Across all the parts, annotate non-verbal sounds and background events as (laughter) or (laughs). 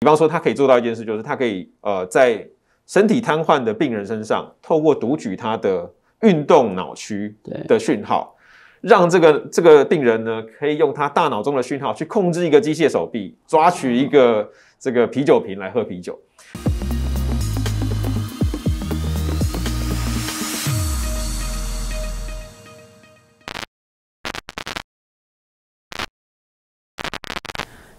比方说，他可以做到一件事，就是他可以呃，在身体瘫痪的病人身上，透过读取他的运动脑区的讯号，让这个这个病人呢，可以用他大脑中的讯号去控制一个机械手臂，抓取一个这个啤酒瓶来喝啤酒。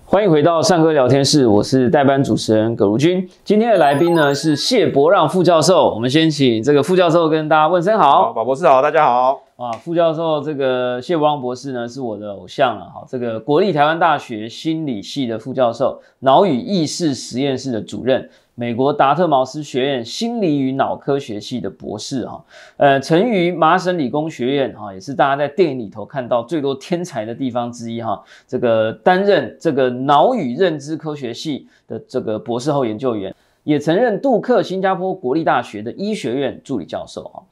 欢迎回到善哥聊天室，我是代班主持人葛如君。今天的来宾呢是谢伯让副教授，我们先请这个副教授跟大家问声好，宝博士好，大家好啊。副教授这个谢伯让博士呢是我的偶像了，哈。这个国立台湾大学心理系的副教授，脑与意识实验室的主任。美国达特茅斯学院心理与脑科学系的博士哈，呃，曾于麻省理工学院哈，也是大家在电影里头看到最多天才的地方之一哈。这个担任这个脑与认知科学系的这个博士后研究员，也曾任杜克新加坡国立大学的医学院助理教授哈。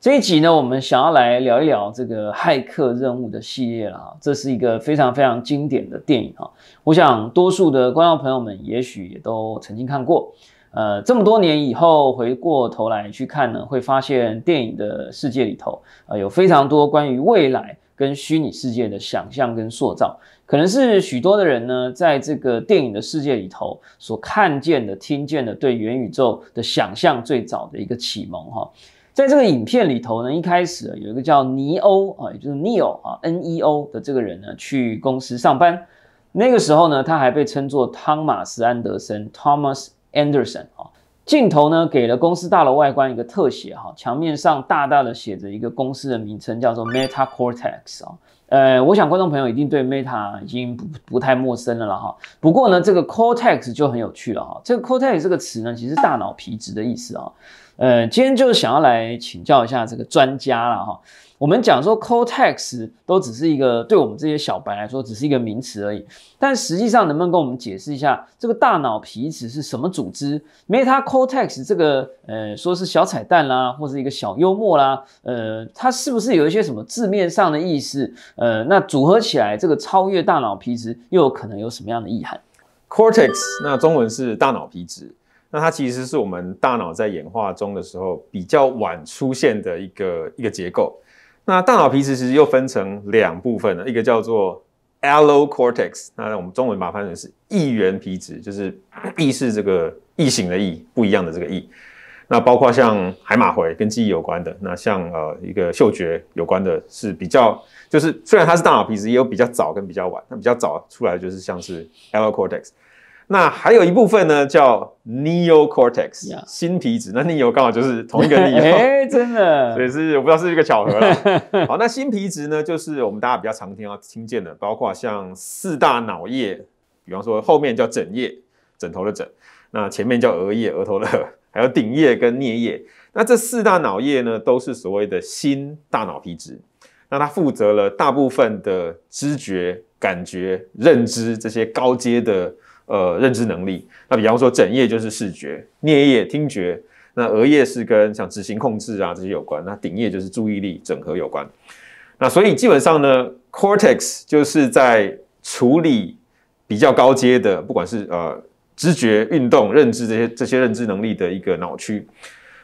这一集呢，我们想要来聊一聊这个《骇客任务》的系列了啊，这是一个非常非常经典的电影啊。我想，多数的观众朋友们也许也都曾经看过。呃，这么多年以后回过头来去看呢，会发现电影的世界里头，呃，有非常多关于未来跟虚拟世界的想象跟塑造，可能是许多的人呢，在这个电影的世界里头所看见的、听见的，对元宇宙的想象最早的一个启蒙哈。在这个影片里头呢，一开始有一个叫尼欧啊，也就是 Neo 啊，Neo 的这个人呢，去公司上班。那个时候呢，他还被称作汤马斯·安德森 （Thomas Anderson） 啊。镜头呢给了公司大楼外观一个特写哈，墙面上大大的写着一个公司的名称，叫做 Meta Cortex 啊。呃，我想观众朋友一定对 Meta 已经不不太陌生了了哈。不过呢，这个 Cortex 就很有趣了哈。这个 Cortex 这个词呢，其实大脑皮质的意思啊。呃，今天就是想要来请教一下这个专家了哈。我们讲说 cortex 都只是一个对我们这些小白来说，只是一个名词而已。但实际上，能不能跟我们解释一下，这个大脑皮质是什么组织？meta cortex 这个呃，说是小彩蛋啦，或是一个小幽默啦，呃，它是不是有一些什么字面上的意思？呃，那组合起来，这个超越大脑皮质又有可能有什么样的意涵？cortex 那中文是大脑皮质，那它其实是我们大脑在演化中的时候比较晚出现的一个一个结构。那大脑皮质其实又分成两部分呢，一个叫做 allocortex，那我们中文把它翻译成是异源皮质，就是意识这个异形的异，不一样的这个异。那包括像海马回跟记忆有关的，那像呃一个嗅觉有关的，是比较就是虽然它是大脑皮质，也有比较早跟比较晚，那比较早出来就是像是 allocortex。那还有一部分呢，叫 neocortex 新皮质。那 neocortex 刚好就是同一个 ne，(laughs) 哎，真的，(laughs) 所以是我不知道是一个巧合了。(laughs) 好，那新皮质呢，就是我们大家比较常听、听见的，包括像四大脑叶，比方说后面叫枕叶，枕头的枕；那前面叫额叶，额头的；还有顶叶跟颞叶。那这四大脑叶呢，都是所谓的新大脑皮质。那它负责了大部分的知觉、感觉、认知这些高阶的。呃，认知能力，那比方说枕叶就是视觉，颞叶听觉，那额叶是跟像执行控制啊这些有关，那顶叶就是注意力整合有关。那所以基本上呢，cortex 就是在处理比较高阶的，不管是呃知觉、运动、认知这些这些认知能力的一个脑区。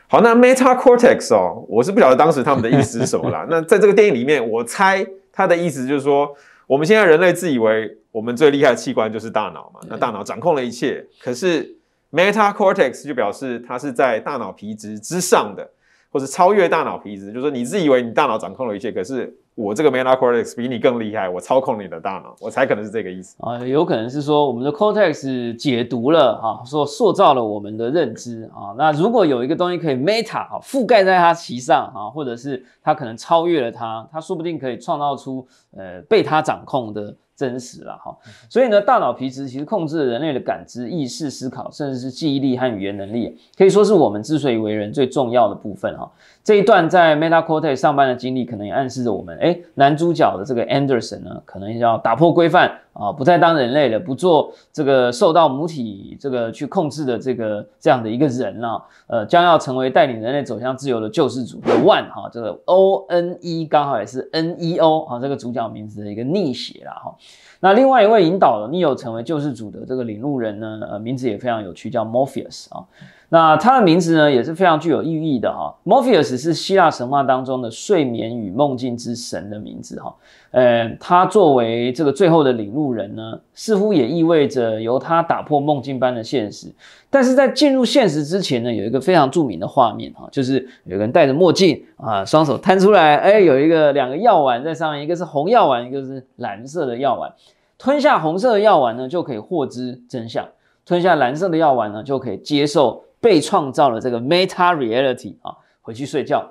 好，那 meta cortex 哦，我是不晓得当时他们的意思是什么啦。(laughs) 那在这个电影里面，我猜他的意思就是说，我们现在人类自以为。我们最厉害的器官就是大脑嘛，那大脑掌控了一切。可是 meta cortex 就表示它是在大脑皮质之上的，或是超越大脑皮质，就是说你自以为你大脑掌控了一切，可是我这个 meta cortex 比你更厉害，我操控你的大脑，我才可能是这个意思啊。有可能是说我们的 cortex 解读了啊，说塑造了我们的认知啊。那如果有一个东西可以 meta 啊覆盖在它其上啊，或者是它可能超越了它，它说不定可以创造出呃被它掌控的。真实了哈，所以呢，大脑皮质其实控制了人类的感知、意识、思考，甚至是记忆力和语言能力，可以说是我们之所以为人最重要的部分哈。这一段在 Meta Corte 上班的经历，可能也暗示着我们，哎，男主角的这个 Anderson 呢，可能要打破规范啊，不再当人类了，不做这个受到母体这个去控制的这个这样的一个人了，呃，将要成为带领人类走向自由的救世主的 One 哈，这个 O N E 刚好也是 N E O 啊，这个主角名字的一个逆写了哈。那另外一位引导了 Neo 成为救世主的这个领路人呢？呃，名字也非常有趣，叫 Morpheus 啊。那他的名字呢也是非常具有意义的哈。Morpheus 是希腊神话当中的睡眠与梦境之神的名字哈。呃，他作为这个最后的领路人呢，似乎也意味着由他打破梦境般的现实。但是在进入现实之前呢，有一个非常著名的画面哈，就是有个人戴着墨镜啊，双手摊出来，哎，有一个两个药丸在上面，一个是红药丸，一个是蓝色的药丸。吞下红色的药丸呢，就可以获知真相；吞下蓝色的药丸呢，就可以接受被创造了这个 meta reality 啊，回去睡觉。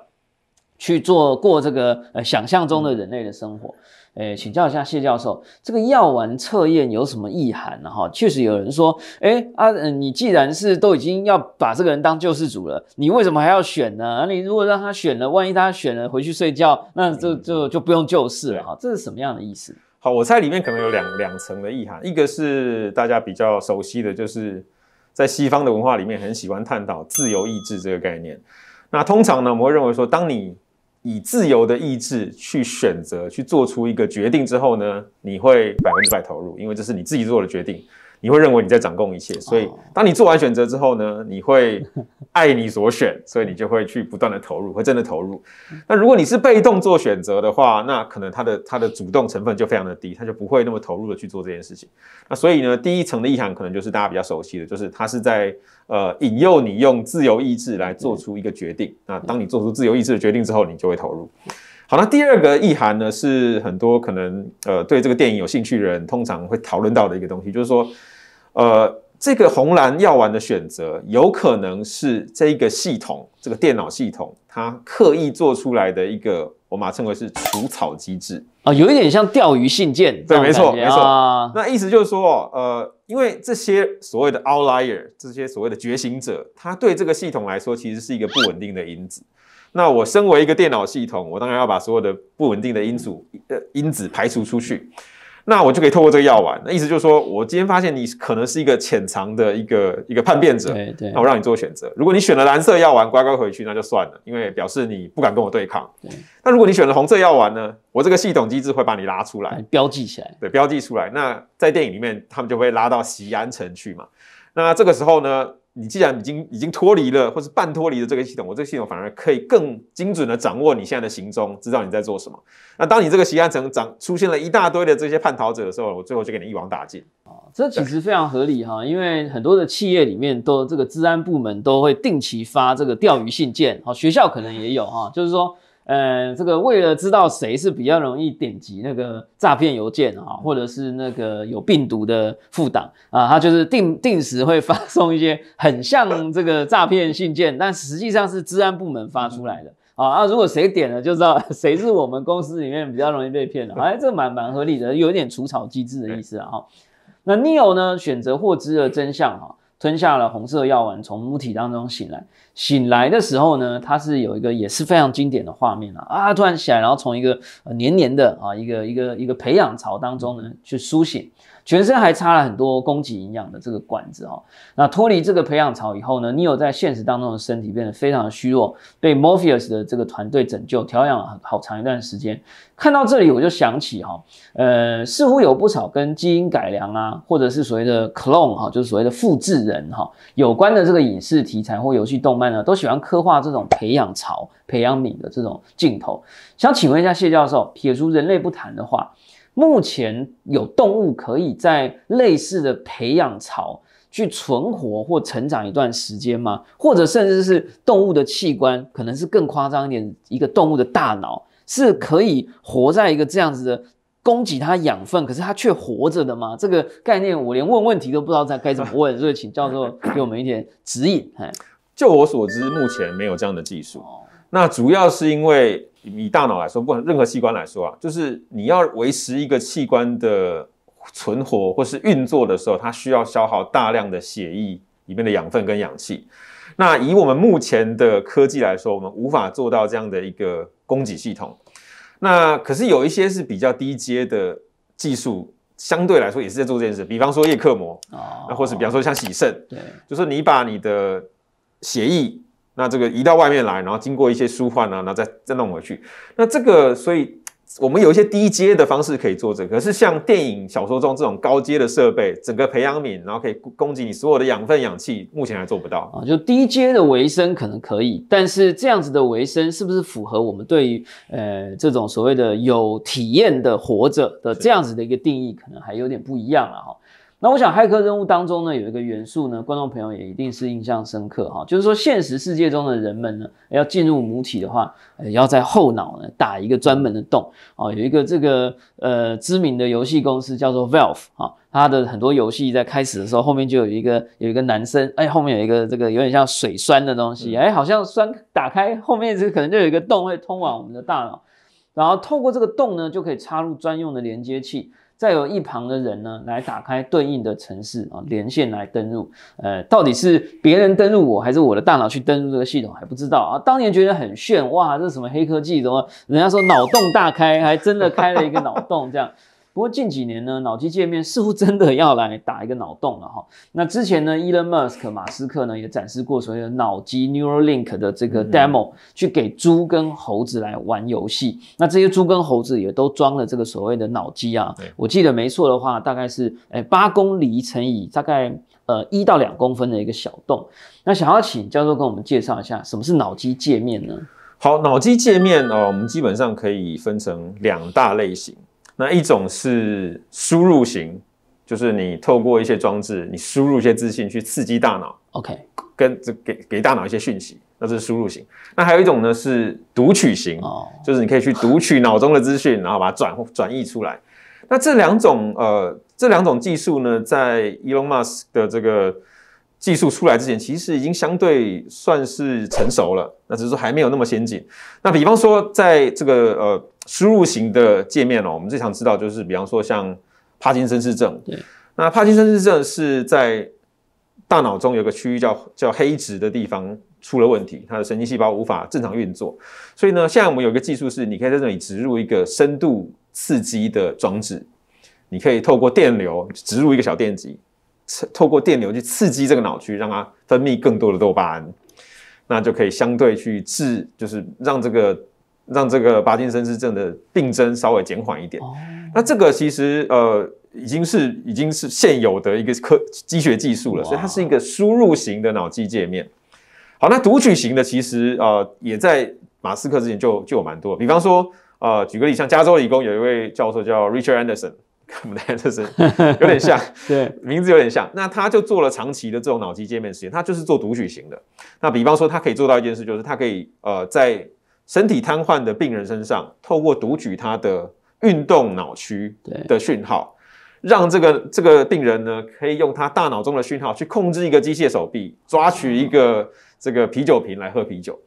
去做过这个呃想象中的人类的生活，诶，请教一下谢教授，这个药丸测验有什么意涵呢？哈，确实有人说，诶啊，嗯，你既然是都已经要把这个人当救世主了，你为什么还要选呢？啊，你如果让他选了，万一他选了回去睡觉，那就就就不用救世了哈。这是什么样的意思？好，我猜里面可能有两两层的意涵，一个是大家比较熟悉的，就是在西方的文化里面很喜欢探讨自由意志这个概念。那通常呢，我们会认为说，当你以自由的意志去选择、去做出一个决定之后呢，你会百分之百投入，因为这是你自己做的决定。你会认为你在掌控一切，所以当你做完选择之后呢，你会爱你所选，所以你就会去不断的投入会真的投入。那如果你是被动做选择的话，那可能它的它的主动成分就非常的低，它就不会那么投入的去做这件事情。那所以呢，第一层的意涵可能就是大家比较熟悉的，就是它是在呃引诱你用自由意志来做出一个决定。那当你做出自由意志的决定之后，你就会投入。好那第二个意涵呢，是很多可能呃对这个电影有兴趣的人通常会讨论到的一个东西，就是说。呃，这个红蓝药丸的选择有可能是这个系统，这个电脑系统，它刻意做出来的一个，我把它称为是除草机制啊，有一点像钓鱼信件，对，没错，没错。那意思就是说，呃，因为这些所谓的 outlier，这些所谓的觉醒者，他对这个系统来说，其实是一个不稳定的因子。那我身为一个电脑系统，我当然要把所有的不稳定的因素呃因子排除出去。那我就可以透过这个药丸，那意思就是说，我今天发现你可能是一个潜藏的一个一个叛变者，对对。那我让你做选择，如果你选了蓝色药丸，乖乖回去，那就算了，因为表示你不敢跟我对抗。那如果你选了红色药丸呢，我这个系统机制会把你拉出来，标记起来，对，标记出来。那在电影里面，他们就会拉到西安城去嘛。那这个时候呢？你既然已经已经脱离了，或是半脱离了这个系统，我这个系统反而可以更精准的掌握你现在的行踪，知道你在做什么。那当你这个习惯城长出现了一大堆的这些叛逃者的时候，我最后就给你一网打尽啊！这其实非常合理哈，因为很多的企业里面都这个治安部门都会定期发这个钓鱼信件，好，学校可能也有哈，就是说。呃，这个为了知道谁是比较容易点击那个诈骗邮件啊，或者是那个有病毒的副档啊，他就是定定时会发送一些很像这个诈骗信件，但实际上是治安部门发出来的啊。啊，如果谁点了，就知道 (laughs) 谁是我们公司里面比较容易被骗的。哎，这蛮蛮合理的，有点除草机制的意思啊。那 Neil 呢，选择获知的真相哈。吞下了红色药丸，从母体当中醒来。醒来的时候呢，它是有一个也是非常经典的画面了啊！突然起来，然后从一个黏黏的啊一个一个一个培养槽当中呢去苏醒。全身还插了很多供给营养的这个管子哈，那脱离这个培养槽以后呢，你有在现实当中的身体变得非常的虚弱，被 Morpheus 的这个团队拯救调养好长一段时间。看到这里我就想起哈，呃，似乎有不少跟基因改良啊，或者是所谓的 clone 哈，就是所谓的复制人哈，有关的这个影视题材或游戏动漫呢，都喜欢刻画这种培养槽、培养皿的这种镜头。想请问一下谢教授，撇除人类不谈的话。目前有动物可以在类似的培养槽去存活或成长一段时间吗？或者甚至是动物的器官，可能是更夸张一点，一个动物的大脑是可以活在一个这样子的，供给它养分，可是它却活着的吗？这个概念，我连问问题都不知道在该怎么问，所以请教授给我们一点指引。就我所知，目前没有这样的技术。那主要是因为。以大脑来说，不管任何器官来说啊，就是你要维持一个器官的存活或是运作的时候，它需要消耗大量的血液里面的养分跟氧气。那以我们目前的科技来说，我们无法做到这样的一个供给系统。那可是有一些是比较低阶的技术，相对来说也是在做这件事，比方说叶克膜啊，那或是比方说像洗肾，对，就是你把你的血液。那这个移到外面来，然后经过一些舒缓啊，那再再弄回去。那这个，所以我们有一些低阶的方式可以做这个。可是像电影、小说中这种高阶的设备，整个培养皿，然后可以供给你所有的养分、氧气，目前还做不到啊。就低阶的维生可能可以，但是这样子的维生是不是符合我们对于呃这种所谓的有体验的活着的这样子的一个定义，可能还有点不一样了哈。那我想，骇客任务当中呢，有一个元素呢，观众朋友也一定是印象深刻哈，就是说现实世界中的人们呢，要进入母体的话，要在后脑呢打一个专门的洞啊，有一个这个呃知名的游戏公司叫做 Valve 啊，它的很多游戏在开始的时候后面就有一个有一个男生，哎，后面有一个这个有点像水栓的东西，哎，好像栓打开后面这可能就有一个洞会通往我们的大脑，然后透过这个洞呢，就可以插入专用的连接器。再有一旁的人呢，来打开对应的城市啊，连线来登录。呃，到底是别人登录我还是我的大脑去登录这个系统还不知道啊。当年觉得很炫哇，这是什么黑科技？怎么人家说脑洞大开，还真的开了一个脑洞这样。不过近几年呢，脑机界面似乎真的要来打一个脑洞了哈。那之前呢，Elon Musk 马斯克呢也展示过所谓的脑机 Neuralink 的这个 demo，去给猪跟猴子来玩游戏。那这些猪跟猴子也都装了这个所谓的脑机啊。我记得没错的话，大概是诶八公里乘以大概呃一到两公分的一个小洞。那想要请教授跟我们介绍一下什么是脑机界面呢？好，脑机界面哦，我们基本上可以分成两大类型。那一种是输入型，就是你透过一些装置，你输入一些资讯去刺激大脑，OK，跟这给给大脑一些讯息，那是输入型。那还有一种呢是读取型，就是你可以去读取脑中的资讯，然后把它转转译出来。那这两种呃这两种技术呢，在 Elon Musk 的这个。技术出来之前，其实已经相对算是成熟了，那只是说还没有那么先进。那比方说，在这个呃输入型的界面哦，我们最常知道就是，比方说像帕金森氏症。那帕金森氏症是在大脑中有个区域叫叫黑质的地方出了问题，它的神经细胞无法正常运作。所以呢，现在我们有一个技术是，你可以在这里植入一个深度刺激的装置，你可以透过电流植入一个小电极。透过电流去刺激这个脑区，让它分泌更多的多巴胺，那就可以相对去治，就是让这个让这个帕金森氏症的病症稍微减缓一点。那这个其实呃已经是已经是现有的一个科积学技术了，所以它是一个输入型的脑机界面。好，那读取型的其实呃也在马斯克之前就就有蛮多，比方说呃举个例，像加州理工有一位教授叫 Richard Anderson。(laughs) 我们大家这是有点像，(laughs) 对，名字有点像。那他就做了长期的这种脑机界面实验，他就是做读取型的。那比方说，他可以做到一件事，就是他可以呃，在身体瘫痪的病人身上，透过读取他的运动脑区的讯号，让这个这个病人呢，可以用他大脑中的讯号去控制一个机械手臂，抓取一个这个啤酒瓶来喝啤酒。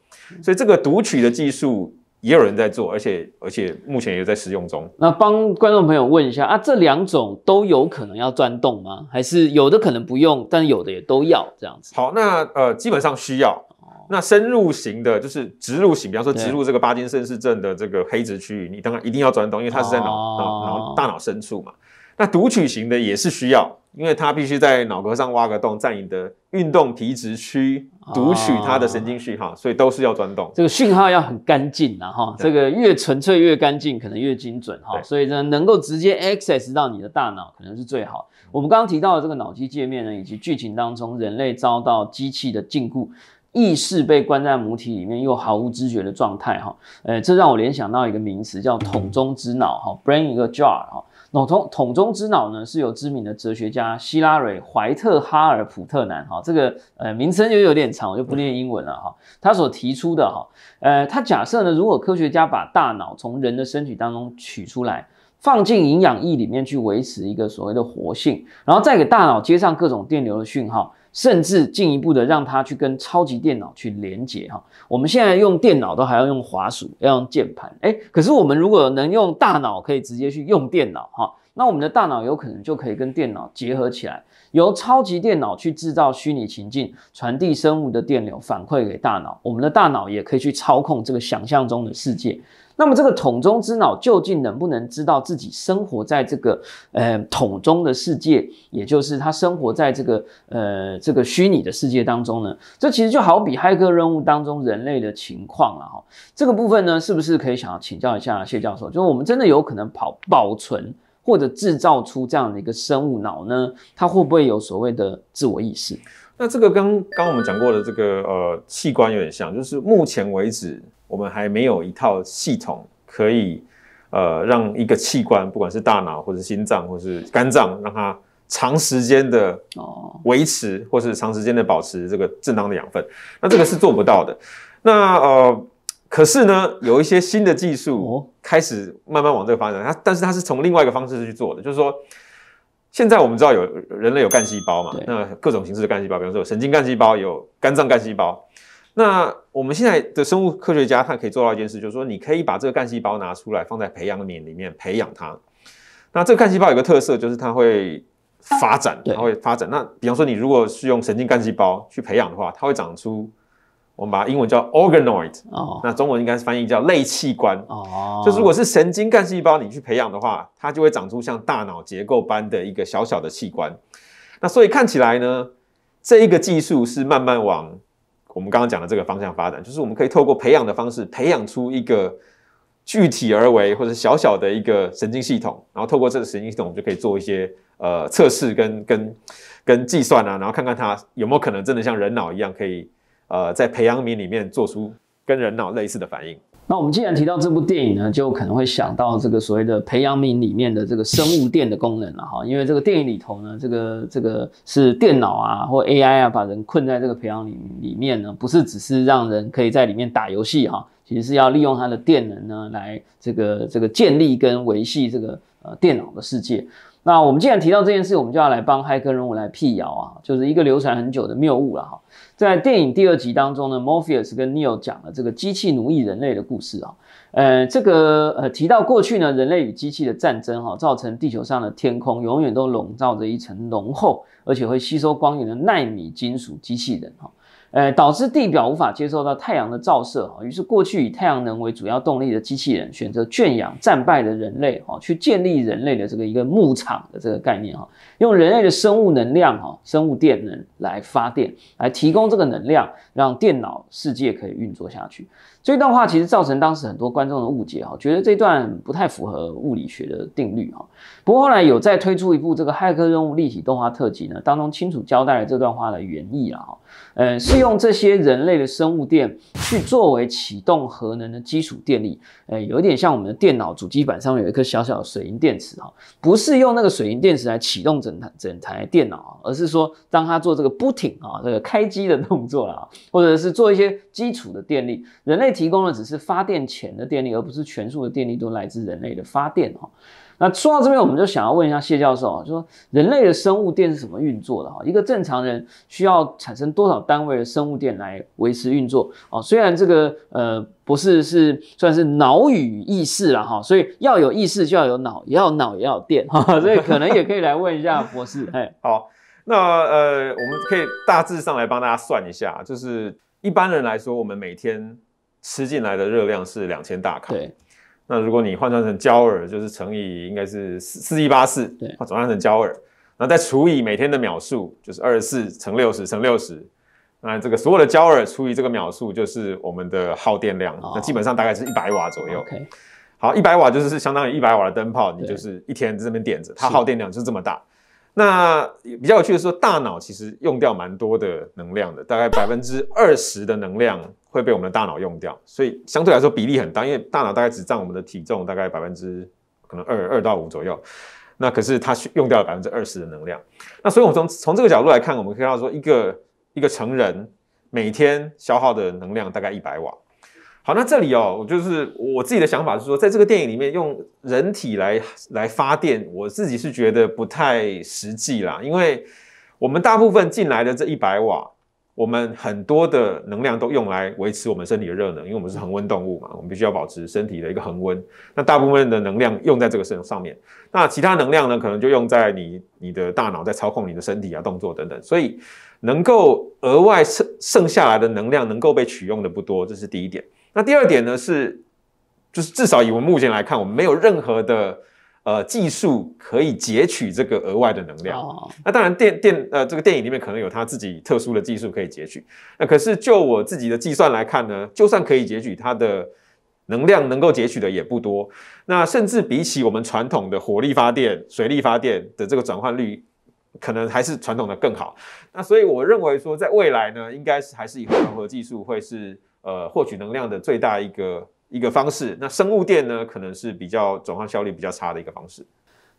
所以这个读取的技术。也有人在做，而且而且目前也在使用中。那帮观众朋友问一下啊，这两种都有可能要钻洞吗？还是有的可能不用，但有的也都要这样子？好，那呃，基本上需要。那深入型的就是植入型，比方说植入这个巴金森氏症的这个黑质区域，你当然一定要钻洞，因为它是在脑脑大脑深处嘛。那读取型的也是需要。因为它必须在脑壳上挖个洞，在你的运动皮质区读取它的神经讯号，所以都是要钻洞。这个讯号要很干净的哈，这个越纯粹越干净，可能越精准哈。所以呢，能够直接 access 到你的大脑，可能是最好。我们刚刚提到的这个脑机界面呢，以及剧情当中人类遭到机器的禁锢。意识被关在母体里面又毫无知觉的状态，哈，呃，这让我联想到一个名词叫“桶中之脑”，哈，brain 一个 jar，哈，桶中桶中之脑呢是由知名的哲学家希拉蕊·怀特哈尔普特南，哈，这个呃名称又有点长，我就不念英文了，哈，他所提出的，哈，呃，他假设呢，如果科学家把大脑从人的身体当中取出来，放进营养液里面去维持一个所谓的活性，然后再给大脑接上各种电流的讯号。甚至进一步的让它去跟超级电脑去连接哈，我们现在用电脑都还要用滑鼠，要用键盘，哎，可是我们如果能用大脑可以直接去用电脑哈，那我们的大脑有可能就可以跟电脑结合起来，由超级电脑去制造虚拟情境，传递生物的电流反馈给大脑，我们的大脑也可以去操控这个想象中的世界。那么，这个桶中之脑究竟能不能知道自己生活在这个呃桶中的世界，也就是他生活在这个呃这个虚拟的世界当中呢？这其实就好比骇客任务当中人类的情况了哈。这个部分呢，是不是可以想要请教一下谢教授，就是我们真的有可能跑保存或者制造出这样的一个生物脑呢？它会不会有所谓的自我意识？那这个跟刚刚我们讲过的这个呃器官有点像，就是目前为止。我们还没有一套系统可以，呃，让一个器官，不管是大脑或者心脏，或是肝脏，让它长时间的维持，或是长时间的保持这个正当的养分，那这个是做不到的。(laughs) 那呃，可是呢，有一些新的技术开始慢慢往这个发展，它但是它是从另外一个方式去做的，就是说，现在我们知道有人类有干细胞嘛，那各种形式的干细胞，比方说神经干细胞，有肝脏干细胞。那我们现在的生物科学家，他可以做到一件事，就是说，你可以把这个干细胞拿出来，放在培养皿里面培养它。那这个干细胞有个特色，就是它会发展，它会发展。那比方说，你如果是用神经干细胞去培养的话，它会长出我们把英文叫 organoid 哦，那中文应该翻译叫类器官哦。就如果是神经干细胞你去培养的话，它就会长出像大脑结构般的一个小小的器官。那所以看起来呢，这一个技术是慢慢往。我们刚刚讲的这个方向发展，就是我们可以透过培养的方式，培养出一个具体而为或者小小的一个神经系统，然后透过这个神经系统，我们就可以做一些呃测试跟跟跟计算啊，然后看看它有没有可能真的像人脑一样，可以呃在培养皿里面做出跟人脑类似的反应。那我们既然提到这部电影呢，就可能会想到这个所谓的培养皿里面的这个生物电的功能了哈，因为这个电影里头呢，这个这个是电脑啊或 AI 啊把人困在这个培养皿里面呢，不是只是让人可以在里面打游戏哈。其实是要利用它的电能呢，来这个这个建立跟维系这个呃电脑的世界。那我们既然提到这件事，我们就要来帮《嗨客》人物来辟谣啊，就是一个流传很久的谬误了哈。在电影第二集当中呢，Morpheus 跟 Neo 讲了这个机器奴役人类的故事啊。呃，这个呃提到过去呢，人类与机器的战争哈，造成地球上的天空永远都笼罩着一层浓厚而且会吸收光源的纳米金属机器人哈。呃，导致地表无法接受到太阳的照射哈，于是过去以太阳能为主要动力的机器人选择圈养战败的人类哈，去建立人类的这个一个牧场的这个概念哈，用人类的生物能量哈，生物电能来发电，来提供这个能量，让电脑世界可以运作下去。这段话其实造成当时很多观众的误解哈，觉得这段不太符合物理学的定律哈。不过后来有再推出一部这个《骇客任务》立体动画特辑呢，当中清楚交代了这段话的原意啊，呃，是用这些人类的生物电去作为启动核能的基础电力，呃，有一点像我们的电脑主机板上面有一颗小小的水银电池哈，不是用那个水银电池来启动整台整台电脑，而是说当它做这个 booting 啊，这个开机的动作啦，或者是做一些基础的电力人类。提供的只是发电前的电力，而不是全数的电力都来自人类的发电哈。那说到这边，我们就想要问一下谢教授，就说人类的生物电是什么运作的哈？一个正常人需要产生多少单位的生物电来维持运作啊？虽然这个呃博士是算是脑与意识了哈，所以要有意识就要有脑，也要脑也要电哈，(laughs) 所以可能也可以来问一下博士哎。(laughs) 好，那呃我们可以大致上来帮大家算一下，就是一般人来说，我们每天吃进来的热量是两千大卡，对。那如果你换算成焦耳，就是乘以应该是四四一八四，对，转换成焦耳，然后再除以每天的秒数，就是二十四乘六十乘六十，那这个所有的焦耳除以这个秒数，就是我们的耗电量。那基本上大概是一百瓦左右。好，一百瓦就是是相当于一百瓦的灯泡，你就是一天在这边点着，它耗电量就是这么大。那比较有趣的是，大脑其实用掉蛮多的能量的，大概百分之二十的能量会被我们的大脑用掉，所以相对来说比例很大，因为大脑大概只占我们的体重大概百分之可能二二到五左右，那可是它用掉了百分之二十的能量，那所以我们从从这个角度来看，我们可以看到说一个一个成人每天消耗的能量大概一百瓦。好，那这里哦，我就是我自己的想法是说，在这个电影里面用人体来来发电，我自己是觉得不太实际啦，因为我们大部分进来的这一百瓦，我们很多的能量都用来维持我们身体的热能，因为我们是恒温动物嘛，我们必须要保持身体的一个恒温，那大部分的能量用在这个身上面，那其他能量呢，可能就用在你你的大脑在操控你的身体啊动作等等，所以能够额外剩剩下来的能量能够被取用的不多，这是第一点。那第二点呢，是就是至少以我们目前来看，我们没有任何的呃技术可以截取这个额外的能量。那当然电电呃这个电影里面可能有它自己特殊的技术可以截取。那可是就我自己的计算来看呢，就算可以截取它的能量，能够截取的也不多。那甚至比起我们传统的火力发电、水力发电的这个转换率，可能还是传统的更好。那所以我认为说，在未来呢，应该是还是以核融合技术会是。呃，获取能量的最大一个一个方式，那生物电呢，可能是比较转换效率比较差的一个方式。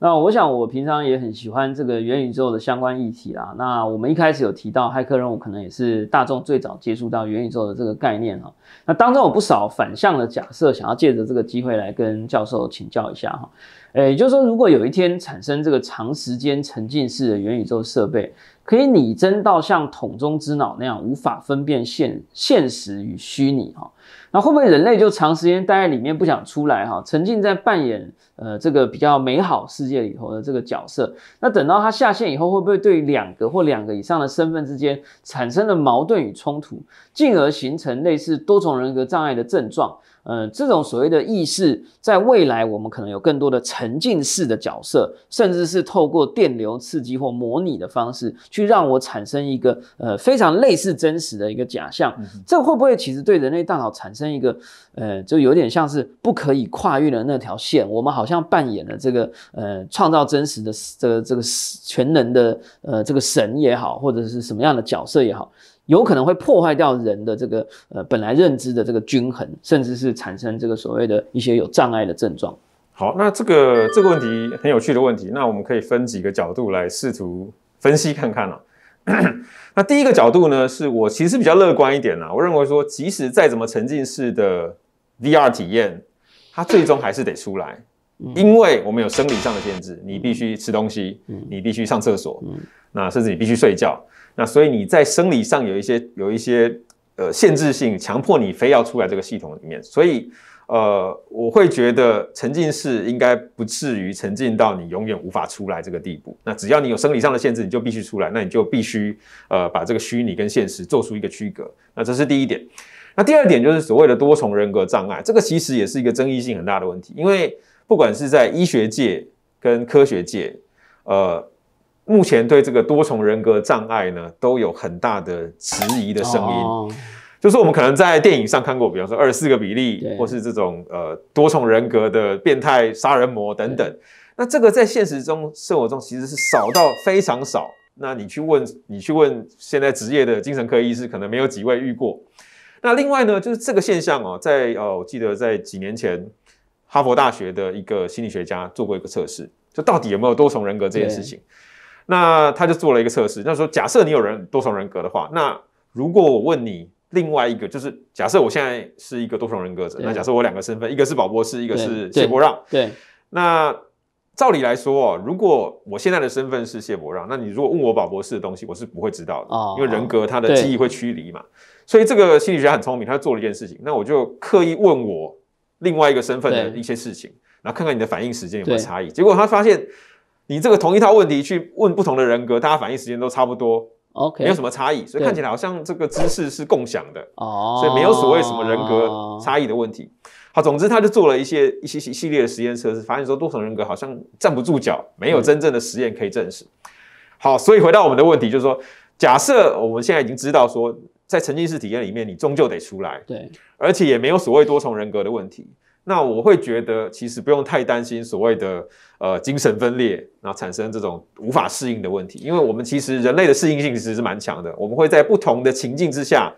那我想，我平常也很喜欢这个元宇宙的相关议题啦。那我们一开始有提到骇客任务，可能也是大众最早接触到元宇宙的这个概念哈。那当中有不少反向的假设，想要借着这个机会来跟教授请教一下哈。诶、也就是说，如果有一天产生这个长时间沉浸式的元宇宙设备。可以拟真到像桶中之脑那样无法分辨现现实与虚拟哈，那会不会人类就长时间待在里面不想出来哈，沉浸在扮演呃这个比较美好世界里头的这个角色？那等到他下线以后，会不会对两个或两个以上的身份之间产生了矛盾与冲突，进而形成类似多重人格障碍的症状？嗯，这种所谓的意识，在未来我们可能有更多的沉浸式的角色，甚至是透过电流刺激或模拟的方式，去让我产生一个呃非常类似真实的一个假象。这会不会其实对人类大脑产生一个呃，就有点像是不可以跨越的那条线？我们好像扮演了这个呃创造真实的这个这个全能的呃这个神也好，或者是什么样的角色也好？有可能会破坏掉人的这个呃本来认知的这个均衡，甚至是产生这个所谓的一些有障碍的症状。好，那这个这个问题很有趣的问题，那我们可以分几个角度来试图分析看看了。(clears throat) 那第一个角度呢，是我其实比较乐观一点呢，我认为说，即使再怎么沉浸式的 VR 体验，它最终还是得出来。因为我们有生理上的限制，你必须吃东西，你必须上厕所，那甚至你必须睡觉，那所以你在生理上有一些有一些呃限制性，强迫你非要出来这个系统里面。所以呃，我会觉得沉浸式应该不至于沉浸到你永远无法出来这个地步。那只要你有生理上的限制，你就必须出来，那你就必须呃把这个虚拟跟现实做出一个区隔。那这是第一点。那第二点就是所谓的多重人格障碍，这个其实也是一个争议性很大的问题，因为。不管是在医学界跟科学界，呃，目前对这个多重人格障碍呢，都有很大的质疑的声音。就是我们可能在电影上看过，比方说《二十四个比例，或是这种呃多重人格的变态杀人魔等等。那这个在现实中生活中其实是少到非常少。那你去问，你去问现在职业的精神科医师，可能没有几位遇过。那另外呢，就是这个现象哦，在呃，我记得在几年前。哈佛大学的一个心理学家做过一个测试，就到底有没有多重人格这件事情。那他就做了一个测试。那说，假设你有人多重人格的话，那如果我问你另外一个，就是假设我现在是一个多重人格者，那假设我两个身份，一个是保博士，一个是谢伯让。对。那照理来说，如果我现在的身份是谢伯让，那你如果问我保博士的东西，我是不会知道的因为人格他的记忆会驱离嘛。所以这个心理学家很聪明，他做了一件事情，那我就刻意问我。另外一个身份的一些事情，然后看看你的反应时间有没有差异。结果他发现，你这个同一套问题去问不同的人格，大家反应时间都差不多，OK，没有什么差异，所以看起来好像这个知识是共享的哦，所以没有所谓什么人格差异的问题。好，总之他就做了一些一些一系列的实验测试，发现说多重人格好像站不住脚，没有真正的实验可以证实。好，所以回到我们的问题，就是说，假设我们现在已经知道说。在沉浸式体验里面，你终究得出来。对，而且也没有所谓多重人格的问题。那我会觉得，其实不用太担心所谓的呃精神分裂，然后产生这种无法适应的问题。因为我们其实人类的适应性其实是蛮强的，我们会在不同的情境之下。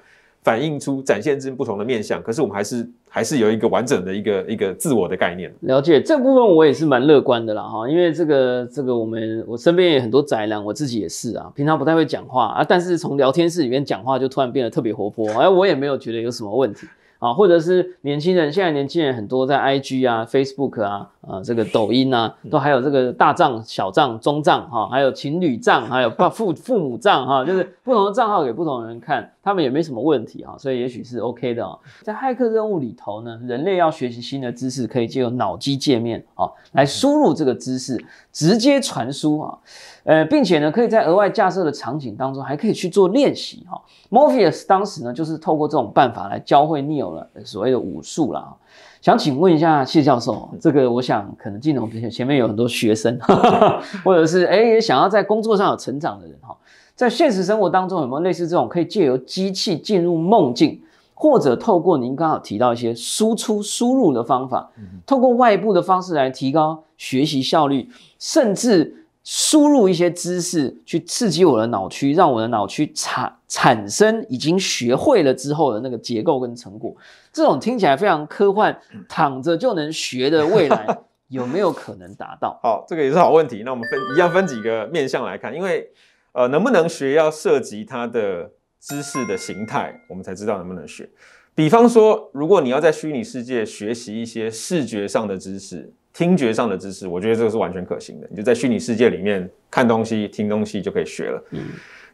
反映出、展现出不同的面相，可是我们还是还是有一个完整的一个一个自我的概念。了解这部分，我也是蛮乐观的啦，哈，因为这个这个我们我身边也很多宅男，我自己也是啊，平常不太会讲话啊，但是从聊天室里面讲话就突然变得特别活泼，哎，我也没有觉得有什么问题。啊，或者是年轻人，现在年轻人很多在 I G 啊、Facebook 啊、啊这个抖音啊，(laughs) 都还有这个大账、小账、中账哈，还有情侣账，还有父 (laughs) 父母账哈，就是不同的账号给不同的人看，他们也没什么问题哈，所以也许是 O K 的哦。在骇客任务里头呢，人类要学习新的知识，可以借由脑机界面啊来输入这个知识，直接传输啊。呃，并且呢，可以在额外架设的场景当中，还可以去做练习哈。Morpheus 当时呢，就是透过这种办法来教会 n e o 了所谓的武术啦。想请问一下谢教授，这个我想可能金融前面有很多学生，(laughs) 或者是哎也想要在工作上有成长的人哈，在现实生活当中有没有类似这种可以借由机器进入梦境，或者透过您刚好提到一些输出输入的方法，透过外部的方式来提高学习效率，甚至。输入一些知识去刺激我的脑区，让我的脑区产产生已经学会了之后的那个结构跟成果。这种听起来非常科幻、(laughs) 躺着就能学的未来，(laughs) 有没有可能达到？好，这个也是好问题。那我们分一样分几个面向来看，因为呃，能不能学要涉及它的知识的形态，我们才知道能不能学。比方说，如果你要在虚拟世界学习一些视觉上的知识。听觉上的知识，我觉得这个是完全可行的。你就在虚拟世界里面看东西、听东西就可以学了。嗯，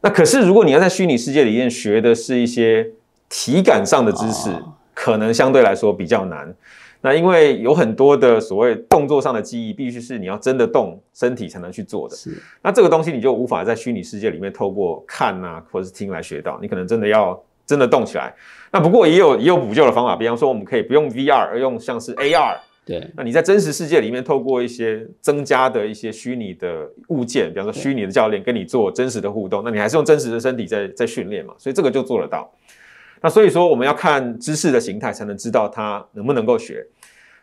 那可是如果你要在虚拟世界里面学的是一些体感上的知识，可能相对来说比较难。那因为有很多的所谓动作上的记忆，必须是你要真的动身体才能去做的。是，那这个东西你就无法在虚拟世界里面透过看啊，或者是听来学到。你可能真的要真的动起来。那不过也有也有补救的方法，比方说我们可以不用 VR，而用像是 AR。对，那你在真实世界里面，透过一些增加的一些虚拟的物件，比方说虚拟的教练跟你做真实的互动，那你还是用真实的身体在在训练嘛，所以这个就做得到。那所以说，我们要看知识的形态，才能知道它能不能够学。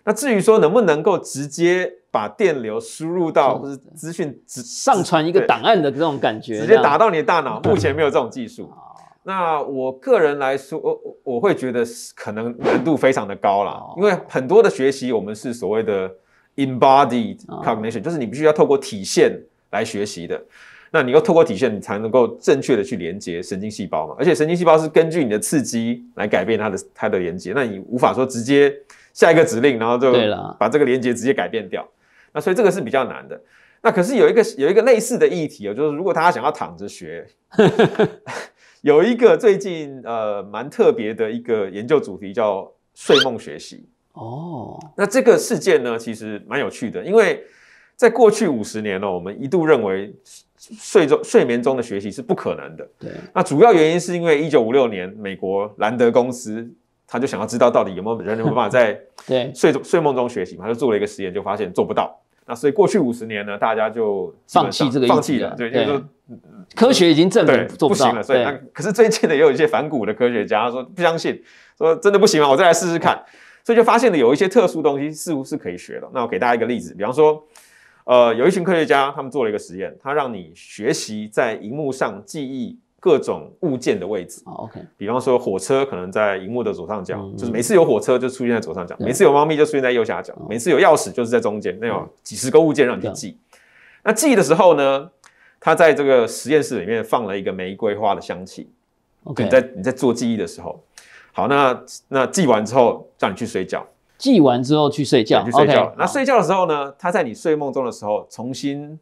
那至于说能不能够直接把电流输入到或是资讯直上传一个档案的这种感觉，直接打到你的大脑，目前没有这种技术。(laughs) 那我个人来说，我我会觉得是可能难度非常的高啦。因为很多的学习我们是所谓的 e m b o d i e d c o g n i t i o n 就是你必须要透过体现来学习的。那你要透过体现，你才能够正确的去连接神经细胞嘛。而且神经细胞是根据你的刺激来改变它的它的连接，那你无法说直接下一个指令，然后就对了，把这个连接直接改变掉。那所以这个是比较难的。那可是有一个有一个类似的议题啊，就是如果他想要躺着学。(laughs) 有一个最近呃蛮特别的一个研究主题叫睡梦学习哦，那这个事件呢其实蛮有趣的，因为在过去五十年呢，我们一度认为睡中睡眠中的学习是不可能的。对，那主要原因是因为一九五六年美国兰德公司，他就想要知道到底有没有人能够在 (laughs) 对睡中睡梦中学习嘛，就做了一个实验，就发现做不到。那所以过去五十年呢，大家就放弃这个，放弃了，就就说科学已经证明做不行了。所以，那可是最近呢，也有一些反骨的科学家，说不相信，说真的不行吗？我再来试试看。所以就发现了有一些特殊东西似乎是可以学的。那我给大家一个例子，比方说，呃，有一群科学家他们做了一个实验，他让你学习在荧幕上记忆。各种物件的位置，OK，比方说火车可能在荧幕的左上角，就是每次有火车就出现在左上角，每次有猫咪就出现在右下角，每次有钥匙就是在中间，那有几十个物件让你去记。那记的时候呢，他在这个实验室里面放了一个玫瑰花的香气，OK，在你在做记忆的时候，好，那那记完之后叫你去睡觉，记完之后去睡觉，去睡觉。那睡觉的时候呢，他在你睡梦中的时候重新。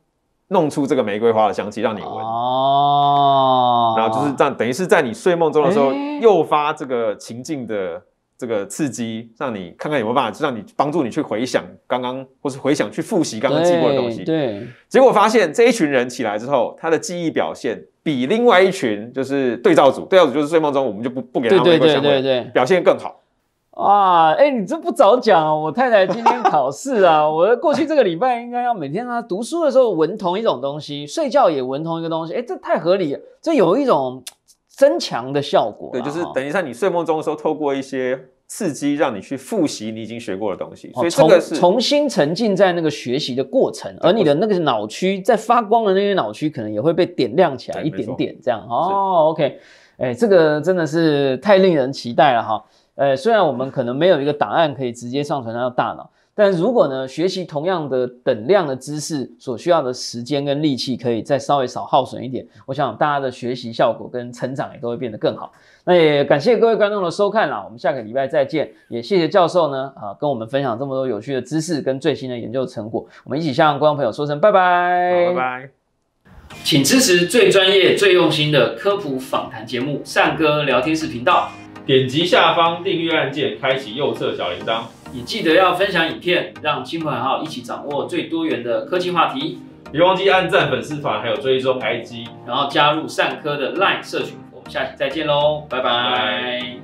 弄出这个玫瑰花的香气让你闻哦，然后就是这样，等于是在你睡梦中的时候，诱发这个情境的这个刺激，让你看看有没有办法，让你帮助你去回想刚刚，或是回想去复习刚刚记过的东西。对，结果发现这一群人起来之后，他的记忆表现比另外一群就是对照组，对照组就是睡梦中我们就不不给他们玫瑰香味，表现更好。哇，哎，你这不早讲啊！我太太今天考试啊，(laughs) 我过去这个礼拜应该要每天啊读书的时候闻同一种东西，睡觉也闻同一个东西。哎，这太合理，了，这有一种增强的效果。对，就是等一下你睡梦中的时候，透过一些刺激让你去复习你已经学过的东西，所以重重新沉浸在那个学习的过程，而你的那个脑区在发光的那些脑区，可能也会被点亮起来一点点这样。哦，OK，哎，这个真的是太令人期待了哈。呃，虽然我们可能没有一个档案可以直接上传到大脑，但如果呢，学习同样的等量的知识所需要的时间跟力气可以再稍微少耗损一点，我想大家的学习效果跟成长也都会变得更好。那也感谢各位观众的收看啦，我们下个礼拜再见，也谢谢教授呢，啊，跟我们分享这么多有趣的知识跟最新的研究成果，我们一起向观众朋友说声拜拜，拜拜，请支持最专业、最用心的科普访谈节目《善哥聊天室》频道。点击下方订阅按键，开启右侧小铃铛。你记得要分享影片，让亲朋好友一起掌握最多元的科技话题。别忘记按赞、粉丝团，还有追踪 IG，然后加入善科的 LINE 社群。我们下期再见喽，拜拜。